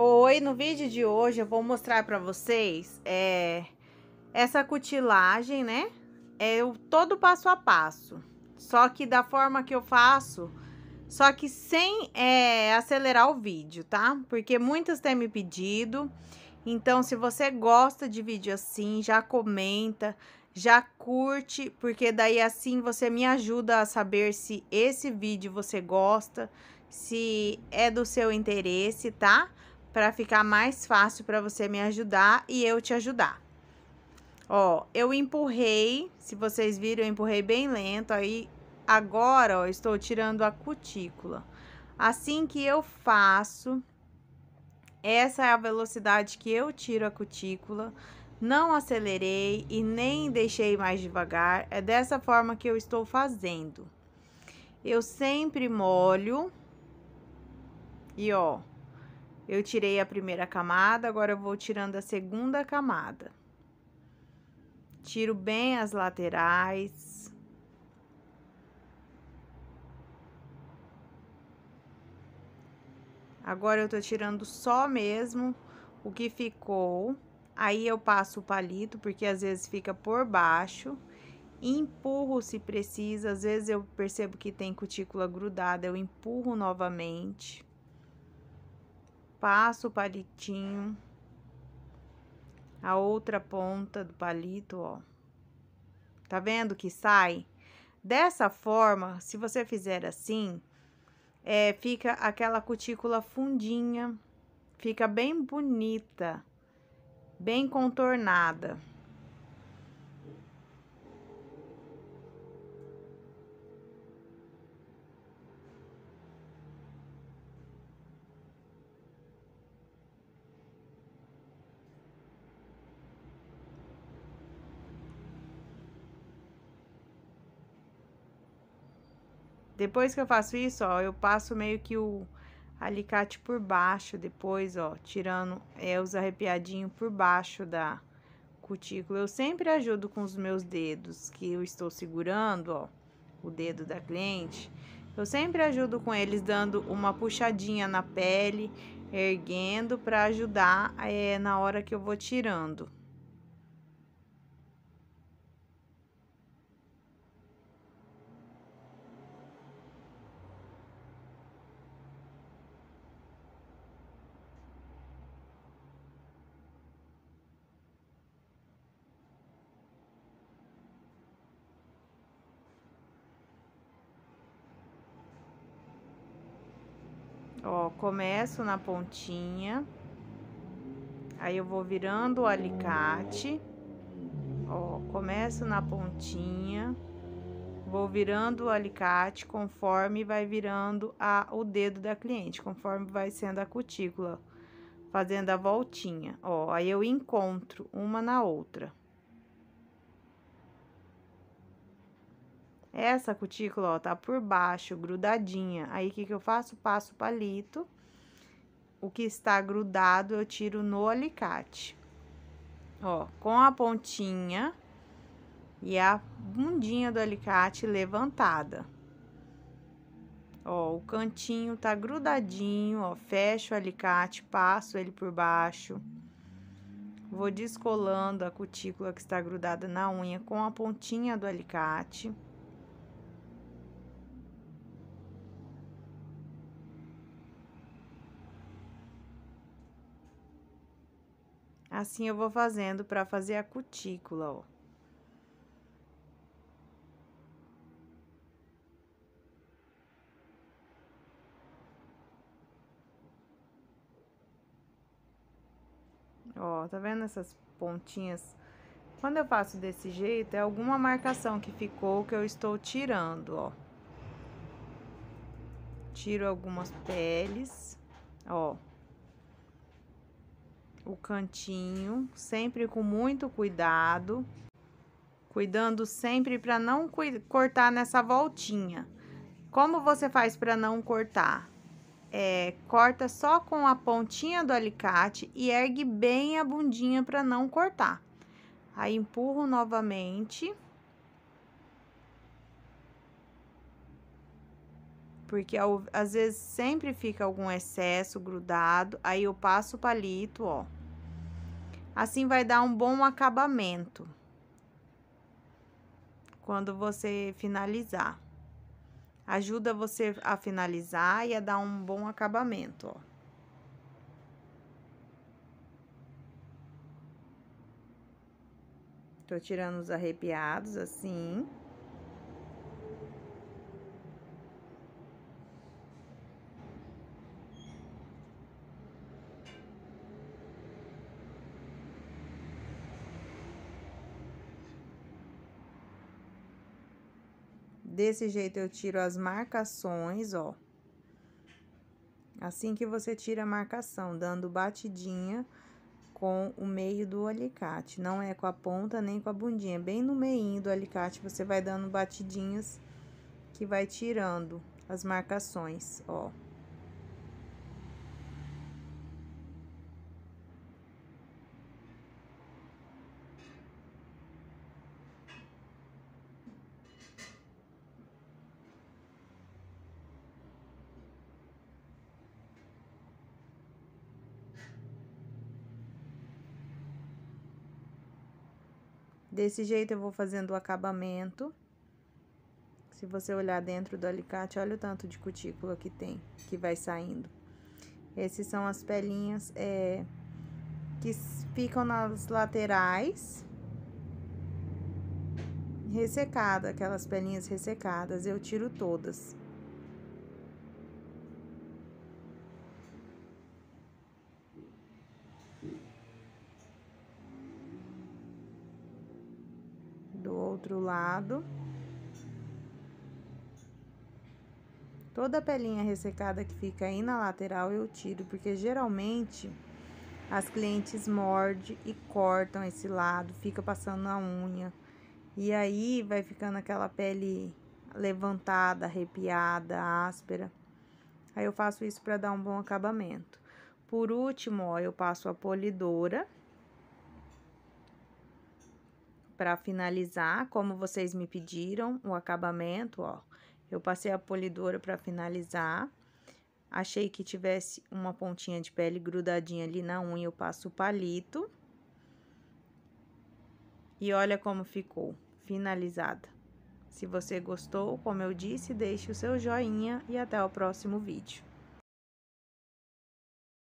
Oi, no vídeo de hoje eu vou mostrar para vocês é, essa cutilagem, né? É o todo passo a passo, só que da forma que eu faço, só que sem é, acelerar o vídeo, tá? Porque muitas têm me pedido, então se você gosta de vídeo assim, já comenta, já curte, porque daí assim você me ajuda a saber se esse vídeo você gosta, se é do seu interesse, tá? para ficar mais fácil para você me ajudar e eu te ajudar. Ó, eu empurrei, se vocês viram, eu empurrei bem lento, aí agora, ó, estou tirando a cutícula. Assim que eu faço, essa é a velocidade que eu tiro a cutícula, não acelerei e nem deixei mais devagar, é dessa forma que eu estou fazendo. Eu sempre molho e ó, eu tirei a primeira camada, agora eu vou tirando a segunda camada. Tiro bem as laterais. Agora eu tô tirando só mesmo o que ficou. Aí eu passo o palito, porque às vezes fica por baixo. Empurro se precisa, às vezes eu percebo que tem cutícula grudada, eu empurro novamente passo o palitinho, a outra ponta do palito, ó. Tá vendo que sai? Dessa forma, se você fizer assim, é, fica aquela cutícula fundinha, fica bem bonita, bem contornada. Depois que eu faço isso, ó, eu passo meio que o alicate por baixo depois, ó, tirando é, os arrepiadinhos por baixo da cutícula. Eu sempre ajudo com os meus dedos que eu estou segurando, ó, o dedo da cliente. Eu sempre ajudo com eles dando uma puxadinha na pele, erguendo para ajudar é, na hora que eu vou tirando. Ó, começo na pontinha. Aí eu vou virando o alicate. Ó, começo na pontinha. Vou virando o alicate conforme vai virando a, o dedo da cliente, conforme vai sendo a cutícula, fazendo a voltinha. Ó, aí eu encontro uma na outra. Essa cutícula, ó, tá por baixo, grudadinha. Aí, o que que eu faço? Passo o palito. O que está grudado, eu tiro no alicate. Ó, com a pontinha e a bundinha do alicate levantada. Ó, o cantinho tá grudadinho, ó, fecho o alicate, passo ele por baixo. Vou descolando a cutícula que está grudada na unha com a pontinha do alicate. Assim eu vou fazendo para fazer a cutícula, ó. Ó, tá vendo essas pontinhas? Quando eu faço desse jeito, é alguma marcação que ficou que eu estou tirando, ó. Tiro algumas peles, ó o cantinho, sempre com muito cuidado, cuidando sempre para não cortar nessa voltinha. Como você faz para não cortar? É, corta só com a pontinha do alicate e ergue bem a bundinha para não cortar. Aí empurro novamente. Porque às vezes sempre fica algum excesso grudado, aí eu passo o palito, ó. Assim vai dar um bom acabamento quando você finalizar. Ajuda você a finalizar e a dar um bom acabamento, ó. Tô tirando os arrepiados assim. Desse jeito, eu tiro as marcações, ó. Assim que você tira a marcação, dando batidinha com o meio do alicate. Não é com a ponta nem com a bundinha. Bem no meio do alicate, você vai dando batidinhas que vai tirando as marcações, ó. Desse jeito, eu vou fazendo o acabamento. Se você olhar dentro do alicate, olha o tanto de cutícula que tem, que vai saindo. Esses são as pelinhas é, que ficam nas laterais. Ressecada, aquelas pelinhas ressecadas, eu tiro todas. outro lado. Toda a pelinha ressecada que fica aí na lateral eu tiro, porque geralmente as clientes mordem e cortam esse lado, fica passando na unha. E aí vai ficando aquela pele levantada, arrepiada, áspera. Aí eu faço isso para dar um bom acabamento. Por último, ó, eu passo a polidora para finalizar, como vocês me pediram, o acabamento, ó. Eu passei a polidora para finalizar. Achei que tivesse uma pontinha de pele grudadinha ali na unha, eu passo o palito. E olha como ficou, finalizada. Se você gostou, como eu disse, deixe o seu joinha e até o próximo vídeo.